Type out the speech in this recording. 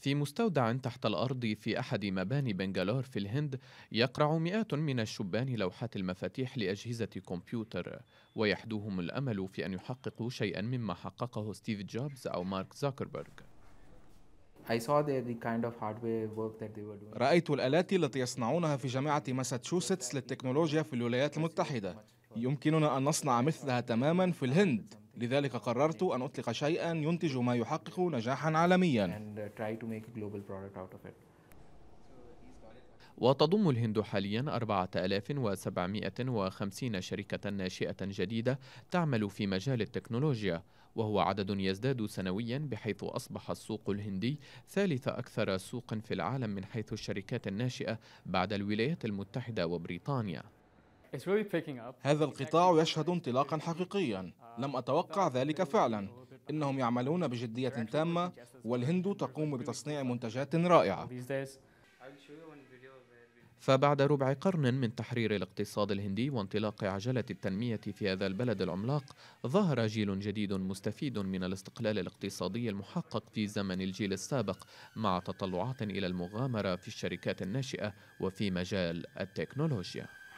في مستودع تحت الأرض في أحد مباني بنغالور في الهند يقرع مئات من الشبان لوحات المفاتيح لأجهزة كمبيوتر ويحدوهم الأمل في أن يحققوا شيئا مما حققه ستيف جوبز أو مارك زوكربيرج رأيت الآلات التي يصنعونها في جامعة ماساتشوستس للتكنولوجيا في الولايات المتحدة يمكننا أن نصنع مثلها تماما في الهند لذلك قررت أن أطلق شيئا ينتج ما يحقق نجاحا عالميا uh, وتضم الهند حاليا 4750 شركة ناشئة جديدة تعمل في مجال التكنولوجيا وهو عدد يزداد سنويا بحيث أصبح السوق الهندي ثالث أكثر سوق في العالم من حيث الشركات الناشئة بعد الولايات المتحدة وبريطانيا هذا القطاع يشهد انطلاقا حقيقيا لم أتوقع ذلك فعلا إنهم يعملون بجدية تامة والهند تقوم بتصنيع منتجات رائعة فبعد ربع قرن من تحرير الاقتصاد الهندي وانطلاق عجلة التنمية في هذا البلد العملاق ظهر جيل جديد مستفيد من الاستقلال الاقتصادي المحقق في زمن الجيل السابق مع تطلعات إلى المغامرة في الشركات الناشئة وفي مجال التكنولوجيا